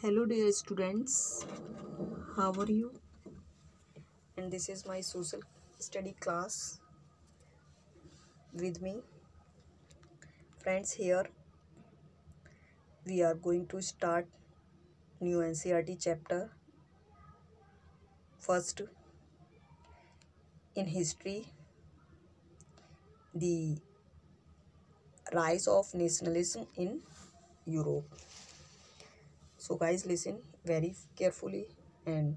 hello dear students how are you and this is my social study class with me friends here we are going to start new ncrt chapter first in history the rise of nationalism in europe so guys listen very carefully and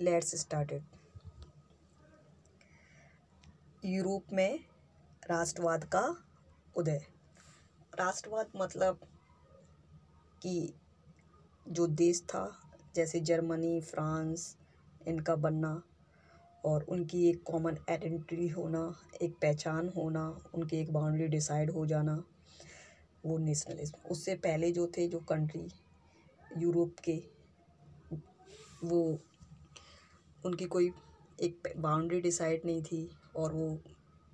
let's started Europe में राष्ट्रवाद का उदय राष्ट्रवाद मतलब कि जो देश था जैसे जर्मनी फ्रांस इनका बनना और उनकी एक कॉमन आइडेंटिटी होना एक पहचान होना उनकी एक बाउंड्री डिसाइड हो जाना वो नेशनलिज्म उससे पहले जो थे जो कंट्री यूरोप के वो उनकी कोई एक बाउंड्री डिसाइड नहीं थी और वो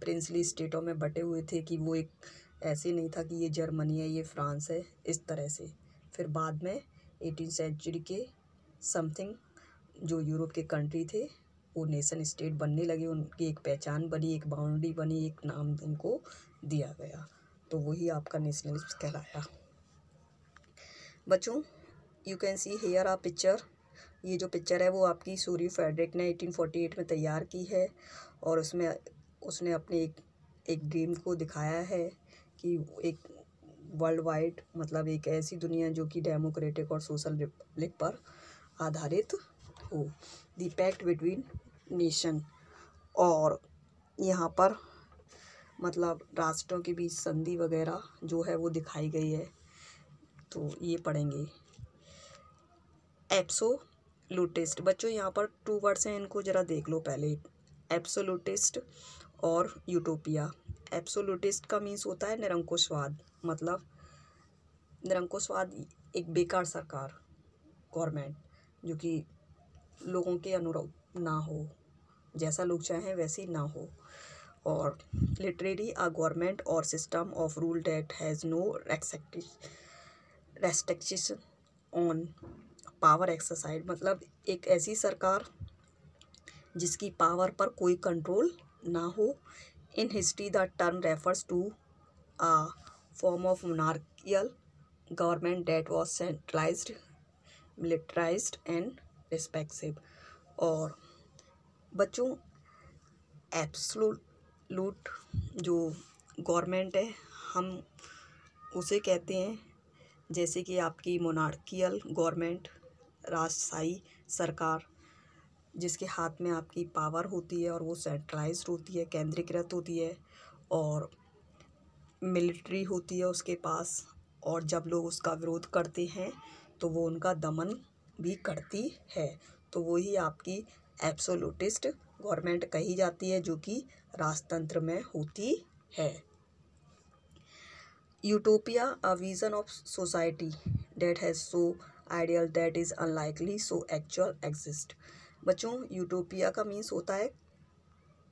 प्रिंसली स्टेटों में बटे हुए थे कि वो एक ऐसे नहीं था कि ये जर्मनी है ये फ्रांस है इस तरह से फिर बाद में एटीन सेंचुरी के समथिंग जो यूरोप के कंट्री थे वो नेशन स्टेट बनने लगे उनकी एक पहचान बनी एक बाउंड्री बनी एक नाम उनको दिया गया तो वही आपका नेशनलिस्ट कहलाया बच्चों you can see here a picture ये जो पिक्चर है वो आपकी सूर्य फेडरिक ने 1848 में तैयार की है और उसमें उसने अपने एक एक ड्रीम को दिखाया है कि एक वर्ल्ड वाइड मतलब एक ऐसी दुनिया जो कि डेमोक्रेटिक और सोशल रिपब्लिक पर आधारित हो दी पैक्ट बिटवीन नेशन और यहाँ पर मतलब राष्ट्रों के बीच संधि वगैरह जो है वो दिखाई गई है तो ये पढ़ेंगे एप्सोलूटिस्ट बच्चों यहाँ पर टू वर्ड्स हैं इनको ज़रा देख लो पहले एप्सोलूटिस्ट और यूटोपिया एप्सोलूटिस्ट का मीन्स होता है निरंकुशवाद मतलब निरंकुशवाद एक बेकार सरकार गवर्नमेंट जो कि लोगों के अनुरूप ना हो जैसा लोग चाहें वैसी ना हो और लिटरेरी आ गवर्नमेंट और system of rule that has no restriction on power exercise मतलब एक ऐसी सरकार जिसकी पावर पर कोई कंट्रोल ना हो in history the term refers to a form of monarchical government that was centralised militarised and repressive और बच्चों एब्सोलूट जो गवर्नमेंट है हम उसे कहते हैं जैसे कि आपकी मोनार्कियल गवर्नमेंट राजशाही सरकार जिसके हाथ में आपकी पावर होती है और वो सेंट्रलाइज होती है केंद्रीकृत होती है और मिलिट्री होती है उसके पास और जब लोग उसका विरोध करते हैं तो वो उनका दमन भी करती है तो वही आपकी एब्सोलूटिस्ट गवर्नमेंट कही जाती है जो कि राजतंत्र में होती है utopia a vision of society that has so ideal that is unlikely so actual exist बच्चों यूटोपिया का मीन्स होता है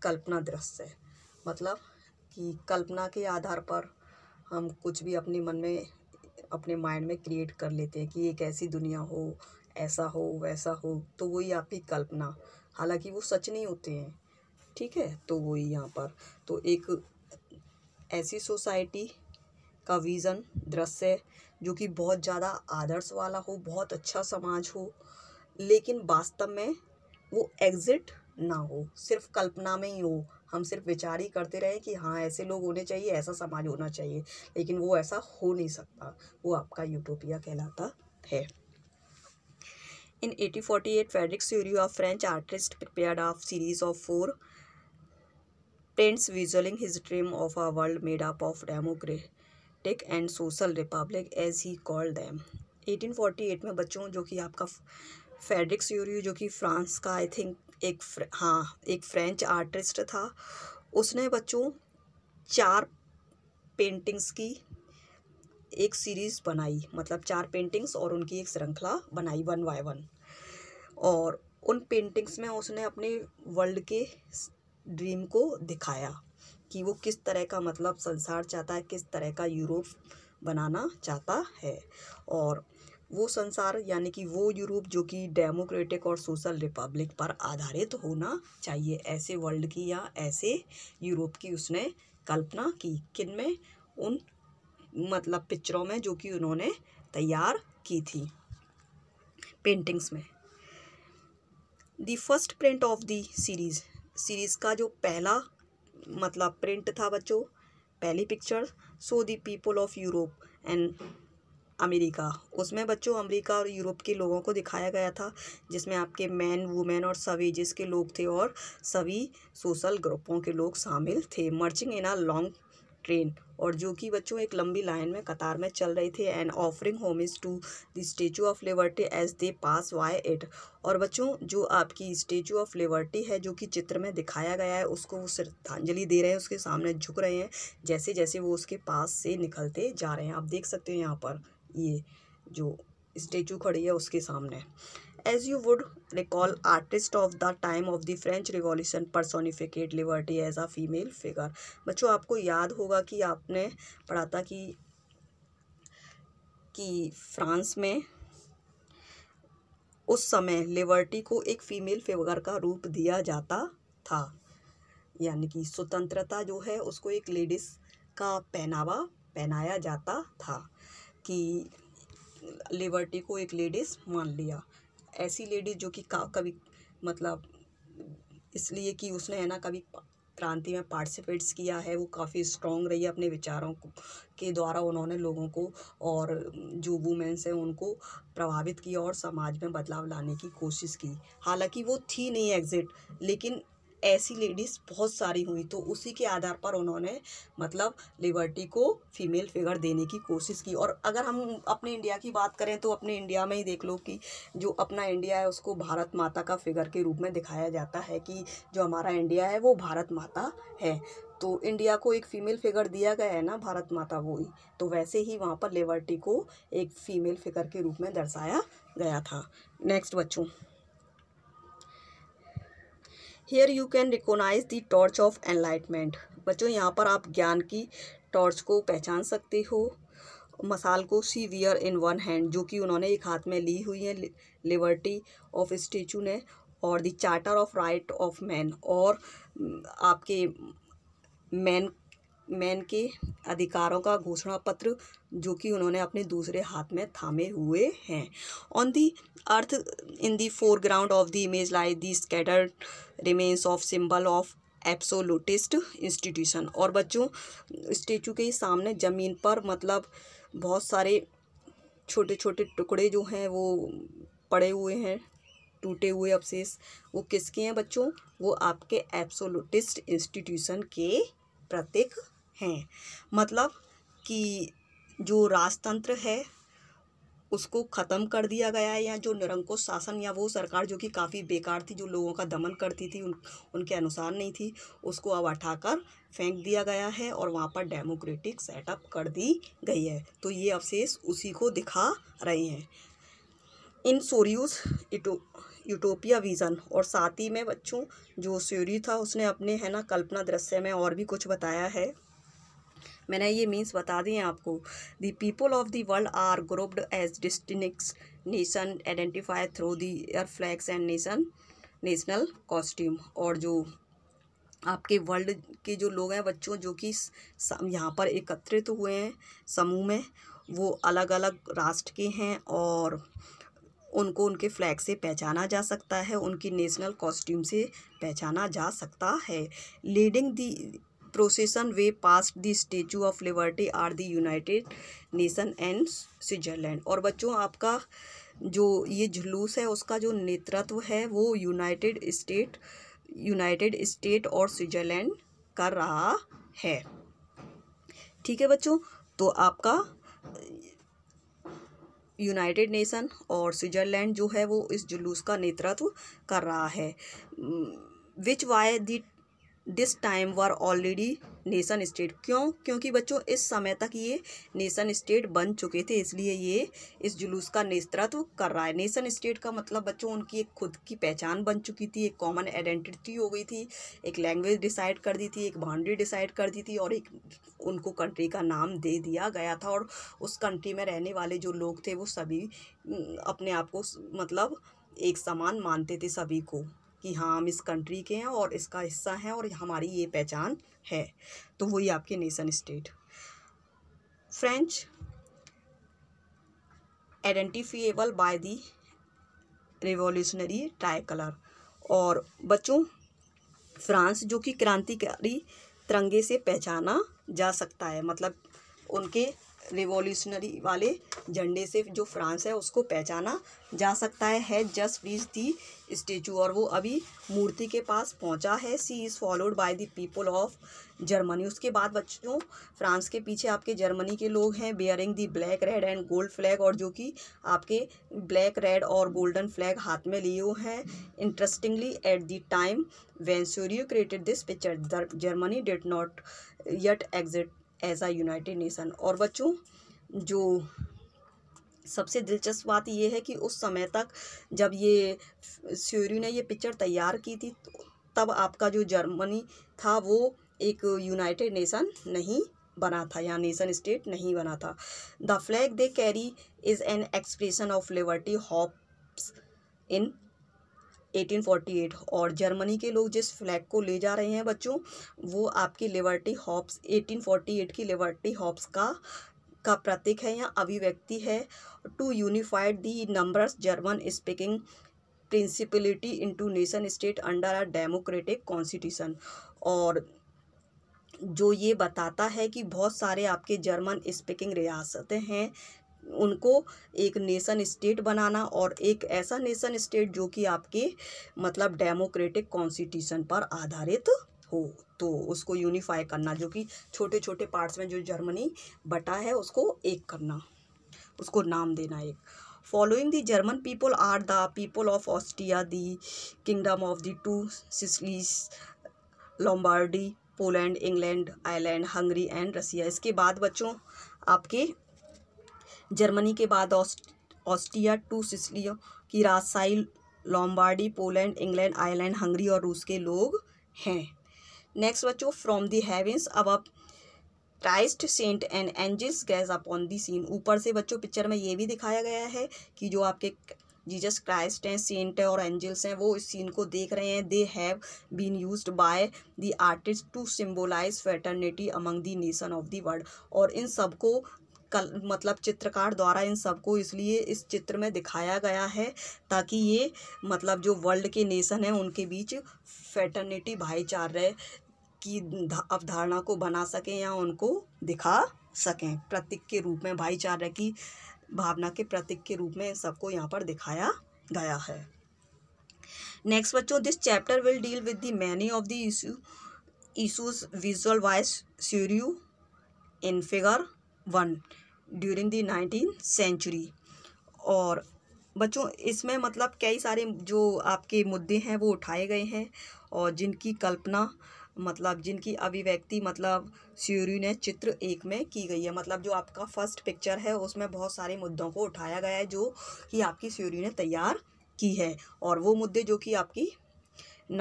कल्पना दृश्य मतलब कि कल्पना के आधार पर हम कुछ भी अपने मन में अपने माइंड में क्रिएट कर लेते हैं कि एक ऐसी दुनिया हो ऐसा हो वैसा हो तो वही आपकी कल्पना हालांकि वो सच नहीं होते हैं ठीक है तो वही यहाँ पर तो एक ऐसी सोसाइटी का विज़न दृश्य जो कि बहुत ज़्यादा आदर्श वाला हो बहुत अच्छा समाज हो लेकिन वास्तव में वो एग्ज़िट ना हो सिर्फ कल्पना में ही हो हम सिर्फ विचार ही करते रहे कि हाँ ऐसे लोग होने चाहिए ऐसा समाज होना चाहिए लेकिन वो ऐसा हो नहीं सकता वो आपका यूटोपिया कहलाता है in 1848, Frederic Surieu, of French artist prepared of series of four prints visualizing his dream of a world made up of democratic and social republic as he called them 1848 में बच्चों जो कि आपका Frederick स्यूरी जो कि France का I think एक हाँ एक फ्रेंच आर्टिस्ट था उसने बच्चों चार पेंटिंग्स की एक सीरीज़ बनाई मतलब चार पेंटिंग्स और उनकी एक श्रृंखला बनाई वन बाय वन और उन पेंटिंग्स में उसने अपने वर्ल्ड के ड्रीम को दिखाया कि वो किस तरह का मतलब संसार चाहता है किस तरह का यूरोप बनाना चाहता है और वो संसार यानी कि वो यूरोप जो कि डेमोक्रेटिक और सोशल रिपब्लिक पर आधारित होना चाहिए ऐसे वर्ल्ड की या ऐसे यूरोप की उसने कल्पना की किन में उन मतलब पिक्चरों में जो कि उन्होंने तैयार की थी पेंटिंग्स में the first print of the series series का जो पहला मतलब प्रिंट था बच्चों पहली picture so the people of Europe and America उसमें बच्चों अमेरिका और यूरोप के लोगों को दिखाया गया था जिसमें आपके मैन वुमेन और सभी जिसके लोग थे और सभी सोशल ग्रुपों के लोग शामिल थे मर्चिंग इन आ लॉन्ग ट्रेन और जो कि बच्चों एक लंबी लाइन में कतार में चल रही थी and offering homage to the statue of liberty as they pass by it और बच्चों जो आपकी स्टेचू ऑफ लिबर्टी है जो कि चित्र में दिखाया गया है उसको वो श्रद्धांजलि दे रहे हैं उसके सामने झुक रहे हैं जैसे जैसे वो उसके पास से निकलते जा रहे हैं आप देख सकते हो यहाँ पर ये जो स्टेचू खड़ी है उसके सामने as you would recall artists of the time of the French revolution personified liberty as a female figure बच्चों आपको याद होगा कि आपने पढ़ा था कि कि फ्रांस में उस समय लिबर्टी को एक फीमेल फिगर का रूप दिया जाता था यानी कि स्वतंत्रता जो है उसको एक लेडीज़ का पहनावा पहनाया जाता था कि लिबर्टी को एक लेडीज़ मान लिया ऐसी लेडीज जो कि कभी मतलब इसलिए कि उसने है ना कभी क्रांति में पार्टिसिपेट्स किया है वो काफ़ी स्ट्रॉन्ग रही है अपने विचारों को के द्वारा उन्होंने लोगों को और जो वुमेंस हैं उनको प्रभावित किया और समाज में बदलाव लाने की कोशिश की हालांकि वो थी नहीं एग्जिट लेकिन ऐसी लेडीज़ बहुत सारी हुई तो उसी के आधार पर उन्होंने मतलब लिबर्टी को फीमेल फिगर देने की कोशिश की और अगर हम अपने इंडिया की बात करें तो अपने इंडिया में ही देख लो कि जो अपना इंडिया है उसको भारत माता का फिगर के रूप में दिखाया जाता है कि जो हमारा इंडिया है वो भारत माता है तो इंडिया को एक फ़ीमेल फिगर दिया गया है ना भारत माता वो ही तो वैसे ही वहाँ पर लिबर्टी को एक फ़ीमेल फिगर के रूप में दर्शाया गया था नेक्स्ट बच्चों here you can recognise the torch of enlightenment बच्चों यहाँ पर आप ज्ञान की टॉर्च को पहचान सकते हो मसाल को सी वियर इन वन हैंड जो कि उन्होंने एक हाथ में ली हुई है लिबर्टी ऑफ स्टेचू ने और the charter of right of man और आपके मैन मैन के अधिकारों का घोषणा पत्र जो कि उन्होंने अपने दूसरे हाथ में थामे हुए हैं on the earth in the foreground of the image lie the scatter remains of symbol of absolutist institution और बच्चों स्टेचू के सामने ज़मीन पर मतलब बहुत सारे छोटे छोटे टुकड़े जो हैं वो पड़े हुए हैं टूटे हुए अवशेष वो किसके हैं बच्चों वो आपके एप्सोलोटिस्ट इंस्टीट्यूशन के प्रतीक हैं मतलब कि जो राजतंत्र है उसको ख़त्म कर दिया गया है या जो निरंकुश शासन या वो सरकार जो कि काफ़ी बेकार थी जो लोगों का दमन करती थी उन उनके अनुसार नहीं थी उसको अब उठाकर फेंक दिया गया है और वहाँ पर डेमोक्रेटिक सेटअप कर दी गई है तो ये अवशेष उसी को दिखा रहे हैं इन सोरियूस इटो यूटोपिया विज़न और साथ ही में बच्चों जो सूर्य था उसने अपने है ना कल्पना दृश्य में और भी कुछ बताया है मैंने ये मीन्स बता दिए आपको the people of the world are grouped as distinct nation identify through the their flags and nation national costume और जो आपके वर्ल्ड के जो लोग हैं बच्चों जो कि यहाँ पर एकत्रित हुए हैं समूह में वो अलग अलग राष्ट्र के हैं और उनको उनके फ्लैग से पहचाना जा सकता है उनकी नेशनल कॉस्ट्यूम से पहचाना जा सकता है leading the procession way past the statue of liberty are the united nation and Switzerland और बच्चों आपका जो ये जुलूस है उसका जो नेतृत्व है वो यूनाइटेड स्टेट यूनाइटेड स्टेट और स्विट्ज़रलैंड कर रहा है ठीक है बच्चों तो आपका यूनाइटेड नेशन और स्विट्ज़रलैंड जो है वो इस जुलूस का नेतृत्व कर रहा है which by the this time were already nation state क्यों क्योंकि बच्चों इस समय तक ये नेशन स्टेट बन चुके थे इसलिए ये इस जुलूस का नेतृत्व कर रहा है नेशन स्टेट का मतलब बच्चों उनकी एक खुद की पहचान बन चुकी थी एक कॉमन आइडेंटिटी हो गई थी एक लैंग्वेज डिसाइड कर दी थी एक बाउंड्री डिसाइड कर दी थी और एक उनको कंट्री का नाम दे दिया गया था और उस कंट्री में रहने वाले जो लोग थे वो सभी अपने आप को मतलब एक समान मानते थे सभी को कि हाँ हम इस कंट्री के हैं और इसका हिस्सा हैं और हमारी ये पहचान है तो वही आपके nation state French identifiable by the revolutionary tricolour और बच्चों फ्रांस जो कि क्रांतिकारी तिरंगे से पहचाना जा सकता है मतलब उनके रिवॉल्यूशनरी वाले झंडे से जो फ्रांस है उसको पहचाना जा सकता है है जस्ट रीच दी स्टेचू और वो अभी मूर्ति के पास पहुंचा है she is followed by the people of Germany उसके बाद बच्चों फ्रांस के पीछे आपके जर्मनी के लोग हैं bearing the black red and gold flag और जो कि आपके ब्लैक रेड और गोल्डन फ्लैग हाथ में लिए हुए हैं interestingly at the time when Sorrieu created this picture Germany did not yet exist as a united nation और बच्चों जो सबसे दिलचस्प बात यह है कि उस समय तक जब ये स्योरी ने ये पिक्चर तैयार की थी तब आपका जो जर्मनी था वो एक यूनाइटेड नेशन नहीं बना था या नेशन स्टेट नहीं बना था the flag they carry is an expression of liberty hopes in 1848 और जर्मनी के लोग जिस फ्लैग को ले जा रहे हैं बच्चों वो आपकी लिबर्टी हॉप्स 1848 की लिबर्टी हॉप्स का का प्रतीक है या अभिव्यक्ति है to unified the numbers German speaking principality to nation state under a democratic constitution और जो ये बताता है कि बहुत सारे आपके जर्मन स्पीकिंग रियासतें हैं उनको एक नेशन स्टेट बनाना और एक ऐसा नेशन स्टेट जो कि आपके मतलब डेमोक्रेटिक कॉन्स्टिट्यूशन पर आधारित हो तो उसको यूनिफाई करना जो कि छोटे छोटे पार्ट्स में जो जर्मनी बटा है उसको एक करना उसको नाम देना एक following the German people are the people of Austria the kingdom of the two Sicilies Lombardy Poland England Ireland Hungary and Russia इसके बाद बच्चों आपके जर्मनी के बाद ऑस्ट्रिया टू सिसलियो की राजशाही Lombardy Poland England Ireland Hungary और रूस के लोग हैं नेक्स्ट बच्चों फ्रॉम दी हैवेंस अब अब Christ saint and angels gaze upon the scene ऊपर से बच्चों पिक्चर में ये भी दिखाया गया है कि जो आपके जीजस क्राइस्ट हैं सेंट और एंजल्स हैं वो इस सीन को देख रहे हैं they have been use by the artist to symbolise fraternity among the nation of the world और इन सबको कल मतलब चित्रकार द्वारा इन सबको इसलिए इस चित्र में दिखाया गया है ताकि ये मतलब जो वर्ल्ड के नेशन हैं उनके बीच फेटर्निटी भाईचारे की अवधारणा को बना सकें या उनको दिखा सकें प्रतीक के रूप में भाईचारे की भावना के प्रतीक के रूप में सबको यहाँ पर दिखाया गया है नेक्स्ट बच्चों this chapter will deal with the many of the issue issues visualised Sorrieu in figure one during the nineteen century और बच्चों इसमें मतलब कई सारे जो आपके मुद्दे हैं वो उठाए गए हैं और जिनकी कल्पना मतलब जिनकी अभिव्यक्ति मतलब स्यूरी ने चित्र एक में की गई है मतलब जो आपका फर्स्ट पिक्चर है उसमें बहुत सारे मुद्दों को उठाया गया है जो कि आपकी स्यूरी ने तैयार की है और वो मुद्दे जो कि आपकी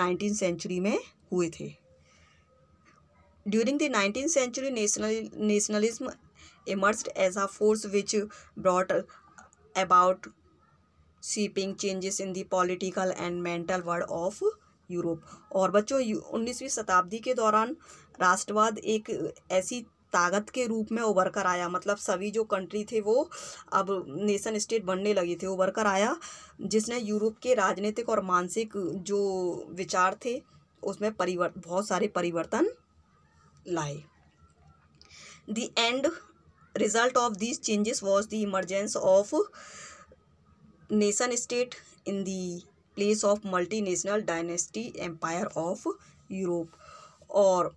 नाइनटीन सेंचुरी में हुए थे during the nineteen century national nationalism emerged as a force which brought about sweeping changes in the political and mental world of Europe और बच्चों उन्नीसवीं शताब्दी के दौरान राष्ट्रवाद एक ऐसी ताकत के रूप में उभर कर आया मतलब सभी जो कंट्री थे वो अब नेशन स्टेट बनने लगे थे उभर कर आया जिसने यूरोप के राजनीतिक और मानसिक जो विचार थे उसमें परिवर्तन बहुत सारे परिवर्तन लाए the end result of these changes was the emergence of nation state in the place of multinational dynasty empire of europe or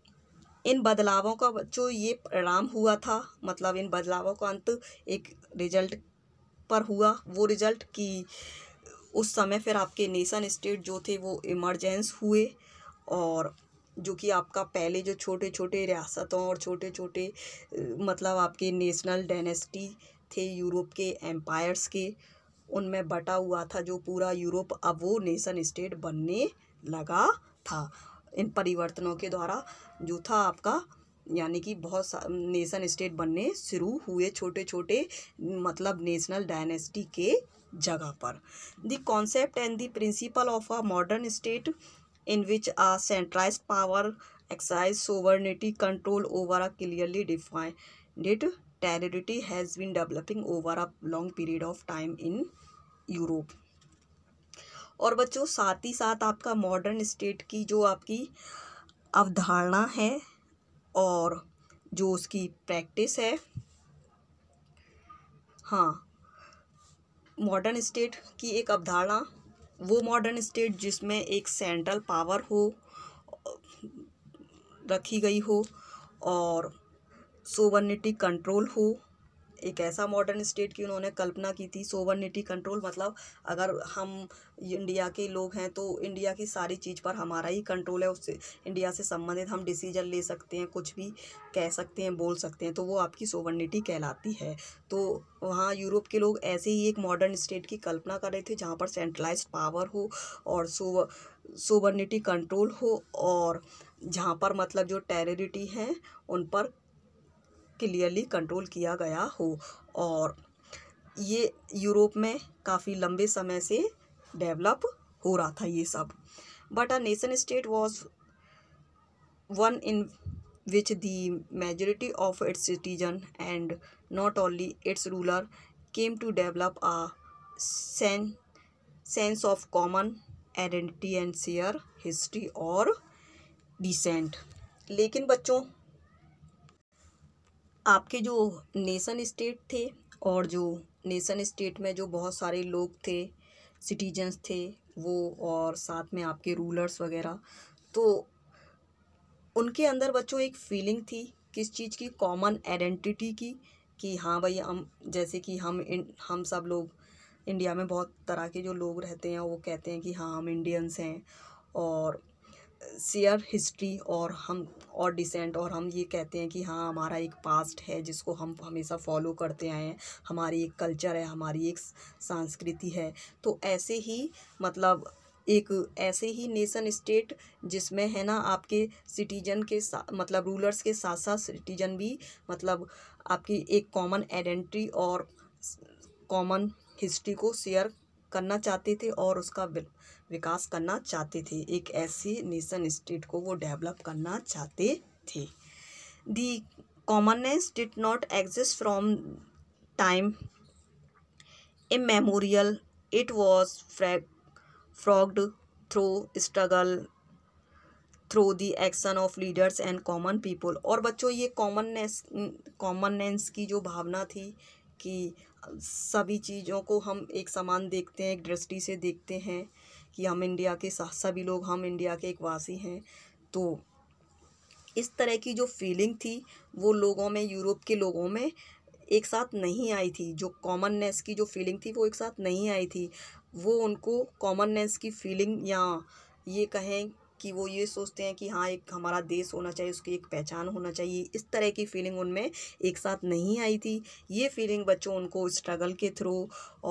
इन बदलावों का जो ये परिणाम हुआ था मतलब इन बदलावों का अंत एक रिजल्ट पर हुआ वो रिजल्ट कि उस समय फिर आपके नेशन स्टेट जो थे वो इमरजेंस हुए और जो कि आपका पहले जो छोटे छोटे रियासतों और छोटे छोटे मतलब आपके नेशनल डेनेस्टी थे यूरोप के एम्पायर्स के उनमें बटा हुआ था जो पूरा यूरोप अब वो नेशन स्टेट बनने लगा था इन परिवर्तनों के द्वारा जो था आपका यानी कि बहुत नेशन स्टेट बनने शुरू हुए छोटे छोटे मतलब नेशनल डायनेस्टी के जगह पर the concept and the principle of a modern state in which a centralized power exercises sovereignty control over a clearly defined territory has been developing over a long period of time in Europe और बच्चों साथ ही साथ आपका modern state की जो आपकी अवधारणा है और जो उसकी प्रैक्टिस है हाँ मॉडर्न स्टेट की एक अवधारणा वो मॉडर्न स्टेट जिसमें एक सेंट्रल पावर हो रखी गई हो और सोवर्निटी कंट्रोल हो एक ऐसा मॉडर्न स्टेट की उन्होंने कल्पना की थी सोवर्निटी कंट्रोल मतलब अगर हम इंडिया के लोग हैं तो इंडिया की सारी चीज़ पर हमारा ही कंट्रोल है उससे इंडिया से संबंधित हम डिसीजन ले सकते हैं कुछ भी कह सकते हैं बोल सकते हैं तो वो आपकी सोवर्निटी कहलाती है तो वहाँ यूरोप के लोग ऐसे ही एक मॉडर्न स्टेट की कल्पना कर रहे थे जहाँ पर सेंट्रलाइज पावर हो और सोवर सोवर्निटी कंट्रोल हो और जहाँ पर मतलब जो टेररिटी हैं उन पर क्लियरली कंट्रोल किया गया हो और ये यूरोप में काफ़ी लंबे समय से डेवलप हो रहा था ये सब but a nation state was one in which the majority of its citizen and not only its ruler came to develop a sense of common identity and share history और डिसेंट लेकिन बच्चों आपके जो नेशन स्टेट थे और जो nation state में जो बहुत सारे लोग थे सिटीजन्स थे वो और साथ में आपके रूलर्स वगैरह तो उनके अंदर बच्चों एक फीलिंग थी किस चीज़ की कॉमन आइडेंटिटी की कि हाँ भाई हम जैसे कि हम हम सब लोग इंडिया में बहुत तरह के जो लोग रहते हैं वो कहते हैं कि हाँ हम इंडियंस हैं और सियर हिस्ट्री और हम और डिसेंट और हम ये कहते हैं कि हाँ हमारा एक पास्ट है जिसको हम हमेशा फॉलो करते आए हैं हमारी एक कल्चर है हमारी एक संस्कृति है तो ऐसे ही मतलब एक ऐसे ही नेशन स्टेट जिसमें है ना आपके सिटीजन के मतलब रूलर्स के साथ साथ सिटीजन भी मतलब आपकी एक कॉमन आइडेंटिटी और कॉमन हिस्ट्री को शेयर करना चाहते थे और उसका विकास करना चाहते थे एक ऐसी नेशन स्टेट को वो डेवलप करना चाहते थे the commonness did not exist from time memorial it was forged forged through struggle through the action of leaders and common people और बच्चों ये कॉमननेस कॉमननेस की जो भावना थी कि सभी चीज़ों को हम एक समान देखते हैं एक दृष्टि से देखते हैं कि हम इंडिया के सभी लोग हम इंडिया के एक वासी हैं तो इस तरह की जो फीलिंग थी वो लोगों में यूरोप के लोगों में एक साथ नहीं आई थी जो कॉमननेस की जो फीलिंग थी वो एक साथ नहीं आई थी वो उनको कॉमननेस की फीलिंग या ये कहें कि वो ये सोचते हैं कि हाँ एक हमारा देश होना चाहिए उसकी एक पहचान होना चाहिए इस तरह की फीलिंग उनमें एक साथ नहीं आई थी ये फीलिंग बच्चों उनको स्ट्रगल के थ्रू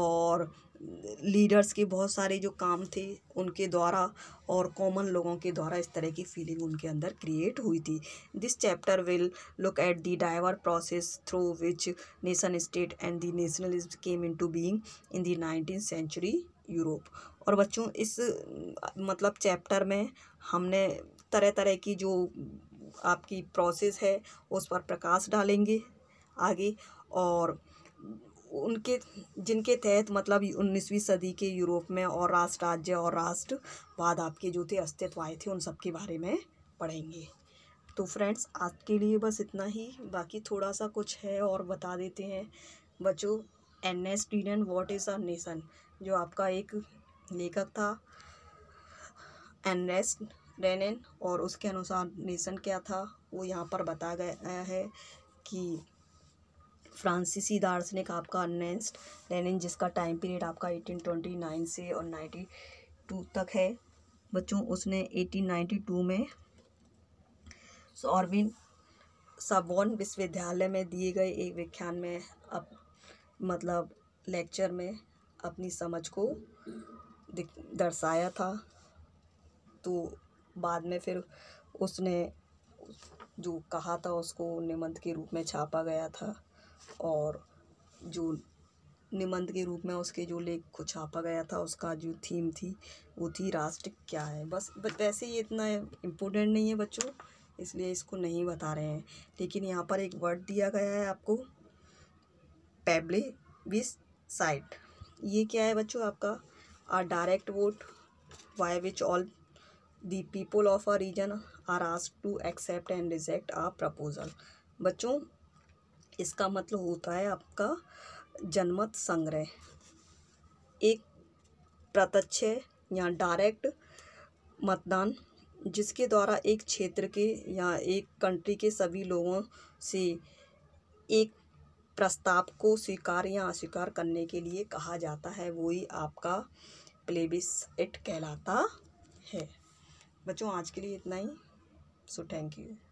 और लीडर्स के बहुत सारे जो काम थे उनके द्वारा और कॉमन लोगों के द्वारा इस तरह की फीलिंग उनके अंदर क्रिएट हुई थी this chapter will look at the diverse process through which nation state and the nationalism came into being in the nineteen century Europe और बच्चों इस मतलब चैप्टर में हमने तरह तरह की जो आपकी प्रोसेस है उस पर प्रकाश डालेंगे आगे और उनके जिनके तहत मतलब उन्नीसवीं सदी के यूरोप में और राष्ट्र राज्य और राष्ट्रवाद आपके जो थे अस्तित्व आए थे उन सब के बारे में पढ़ेंगे तो फ्रेंड्स आज के लिए बस इतना ही बाकी थोड़ा सा कुछ है और बता देते हैं बच्चों एन एस टीन वॉट इज़ अ नेशन जो आपका एक लेखक था एन एस रेनन और उसके अनुसार नेशन क्या था वो यहाँ पर बताया गया है कि फ्रांसीसी दार्शनिक आपका अर्नेस्ट लेनिन जिसका टाइम पीरियड आपका 1829 से और 92 तक है बच्चों उसने 1892 में सॉर्विन साबोन विश्वविद्यालय में दिए गए एक व्याख्यान में अप मतलब लेक्चर में अपनी समझ को दर्शाया था तो बाद में फिर उसने जो कहा था उसको निमंत्र के रूप में छापा गया था और जो निबंध के रूप में उसके जो लेख को छापा गया था उसका जो थीम थी वो थी राष्ट्र क्या है बस वैसे ये इतना इम्पोर्टेंट नहीं है बच्चों इसलिए इसको नहीं बता रहे हैं लेकिन यहाँ पर एक वर्ड दिया गया है आपको पेबले विस साइट ये क्या है बच्चों आपका are direct vote by which all the people of a region are asked to accept and reject a proposal बच्चों इसका मतलब होता है आपका जनमत संग्रह एक प्रत्यक्ष या डायरेक्ट मतदान जिसके द्वारा एक क्षेत्र के या एक कंट्री के सभी लोगों से एक प्रस्ताव को स्वीकार या अस्वीकार करने के लिए कहा जाता है वही आपका प्लेबिस इट कहलाता है बच्चों आज के लिए इतना ही सो थैंक यू